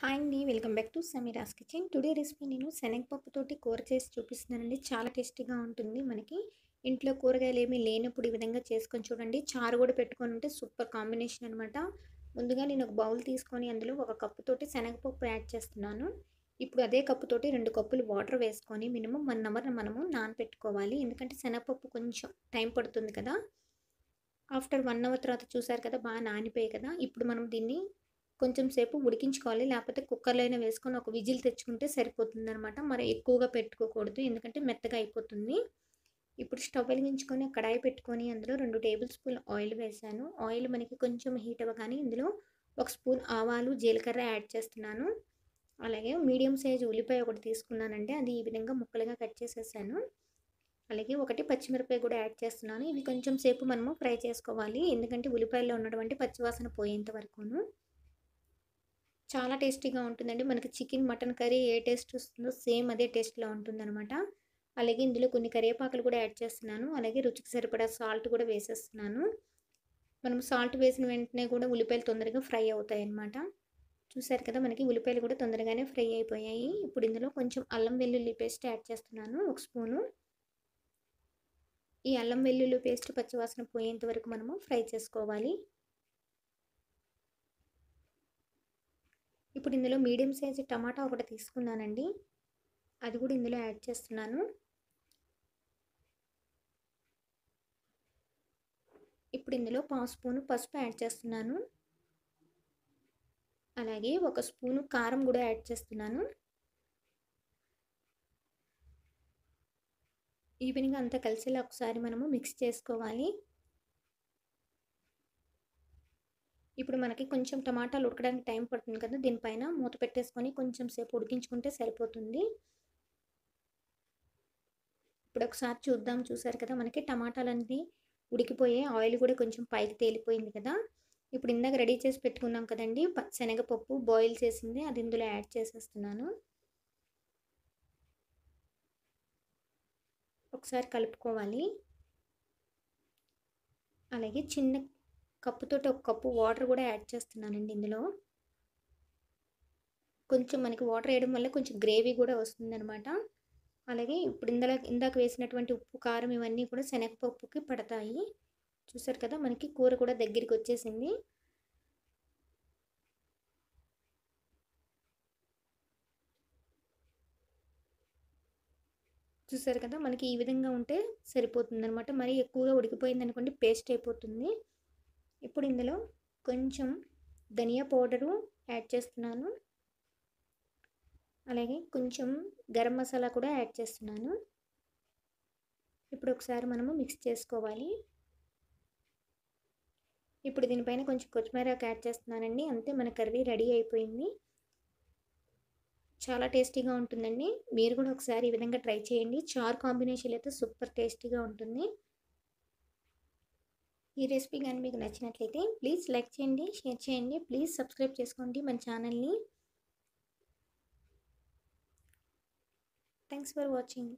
hi అండి welcome back to Sameera's kitchen today recipe నేను శనగపప్పుతోటి కూర చేసి చూపిస్తున్నానండి చాలా టేస్టీగా ఉంటుంది మనకి ఇంట్లో కూరగాయలు ఏమీ లేనప్పుడు ఈ విధంగా చేసుకొని చూడండి చారు కూడా పెట్టుకొని ఉంటే సూపర్ కాంబినేషన్ అనమాట ముందుగా నేను ఒక బౌల్ తీసుకొని అందులో ఒక కప్పుతోటి శనగపప్పు యాడ్ చేస్తున్నాను ఇప్పుడు అదే కప్పుతోటి రెండు కప్పులు వాటర్ వేసుకొని మినిమం వన్ అవర్ మనము నానపెట్టుకోవాలి ఎందుకంటే శనగపప్పు కొంచెం టైం పడుతుంది కదా ఆఫ్టర్ వన్ అవర్ తర్వాత చూసారు కదా బాగా నానిపోయాయి కదా ఇప్పుడు మనం దీన్ని కొంచెం సేపు ఉడికించుకోవాలి లేకపోతే కుక్కర్లో అయినా వేసుకొని ఒక విజిల్ తెచ్చుకుంటే సరిపోతుంది అనమాట మరి ఎక్కువగా పెట్టుకోకూడదు ఎందుకంటే మెత్తగా అయిపోతుంది ఇప్పుడు స్టవ్ వెలిగించుకొని కడాయి పెట్టుకొని అందులో రెండు టేబుల్ స్పూన్ ఆయిల్ వేసాను ఆయిల్ మనకి కొంచెం హీట్ అవ్వగానే ఇందులో ఒక స్పూన్ ఆవాలు జీలకర్ర యాడ్ చేస్తున్నాను అలాగే మీడియం సైజ్ ఉల్లిపాయ ఒకటి తీసుకున్నానండి అది ఈ విధంగా ముక్కలుగా కట్ చేసేసాను అలాగే ఒకటి పచ్చిమిరపాయ కూడా యాడ్ చేస్తున్నాను ఇవి కొంచెం సేపు మనము ఫ్రై చేసుకోవాలి ఎందుకంటే ఉల్లిపాయలో ఉన్నటువంటి పచ్చివాసన పోయేంత వరకును చాలా టేస్టీగా ఉంటుందండి మనకి చికెన్ మటన్ కర్రీ ఏ టేస్ట్ వస్తుందో సేమ్ అదే టేస్ట్లో అనమాట అలాగే ఇందులో కొన్ని కరివేపాకులు కూడా యాడ్ చేస్తున్నాను అలాగే రుచికి సరిపడా సాల్ట్ కూడా వేసేస్తున్నాను మనం సాల్ట్ వేసిన వెంటనే కూడా ఉల్లిపాయలు తొందరగా ఫ్రై అవుతాయి అనమాట చూసారు కదా మనకి ఉల్లిపాయలు కూడా తొందరగానే ఫ్రై అయిపోయాయి ఇప్పుడు ఇందులో కొంచెం అల్లం వెల్లుల్లి పేస్ట్ యాడ్ చేస్తున్నాను ఒక స్పూను ఈ అల్లం వెల్లుల్లి పేస్ట్ పచ్చివాసన పోయేంత వరకు మనము ఫ్రై చేసుకోవాలి ఇప్పుడు ఇందులో మీడియం సైజు టమాటా ఒకటి తీసుకున్నానండి అది కూడా ఇందులో యాడ్ చేస్తున్నాను ఇప్పుడు ఇందులో పావు స్పూను పసుపు యాడ్ చేస్తున్నాను అలాగే ఒక స్పూను కారం కూడా యాడ్ చేస్తున్నాను ఈవినింగ్ అంతా కలిసేలా ఒకసారి మనము మిక్స్ చేసుకోవాలి ఇప్పుడు మనకి కొంచెం టమాటాలు ఉడకడానికి టైం పడుతుంది కదా దీనిపైన మూత పెట్టేసుకొని కొంచెం సేపు ఉడికించుకుంటే సరిపోతుంది ఇప్పుడు ఒకసారి చూద్దాం చూసారు కదా మనకి టమాటాలన్నీ ఉడికిపోయే ఆయిల్ కూడా కొంచెం పైకి తేలిపోయింది కదా ఇప్పుడు ఇందాక రెడీ చేసి పెట్టుకున్నాం కదండి శనగపప్పు బాయిల్ చేసింది అది ఇందులో యాడ్ చేసేస్తున్నాను ఒకసారి కలుపుకోవాలి అలాగే చిన్న కప్పుతోటి ఒక కప్పు వాటర్ కూడా యాడ్ చేస్తున్నానండి ఇందులో కొంచెం మనకి వాటర్ వేయడం వల్ల కొంచెం గ్రేవీ కూడా వస్తుందనమాట అలాగే ఇప్పుడు ఇందాక ఇందాక వేసినటువంటి ఉప్పు కారం ఇవన్నీ కూడా శనగపప్పుకి పడతాయి చూసారు కదా మనకి కూర కూడా దగ్గరికి వచ్చేసింది చూసారు కదా మనకి ఈ విధంగా ఉంటే సరిపోతుంది అనమాట మరి ఎక్కువగా ఉడికిపోయింది అనుకోండి పేస్ట్ అయిపోతుంది ఇప్పుడు ఇందులో కొంచెం ధనియా పౌడరు యాడ్ చేస్తున్నాను అలాగే కొంచెం గరం మసాలా కూడా యాడ్ చేస్తున్నాను ఇప్పుడు ఒకసారి మనము మిక్స్ చేసుకోవాలి ఇప్పుడు దీనిపైన కొంచెం కొత్తిమీర యాడ్ చేస్తున్నానండి అంతే మన కర్రీ రెడీ అయిపోయింది చాలా టేస్టీగా ఉంటుందండి మీరు కూడా ఒకసారి ఈ విధంగా ట్రై చేయండి చార్ కాంబినేషన్ అయితే సూపర్ టేస్టీగా ఉంటుంది ఈ రెసిపీ కానీ మీకు నచ్చినట్లయితే ప్లీజ్ లైక్ చేయండి షేర్ చేయండి ప్లీజ్ సబ్స్క్రైబ్ చేసుకోండి మన ఛానల్ని థ్యాంక్స్ ఫర్ వాచింగ్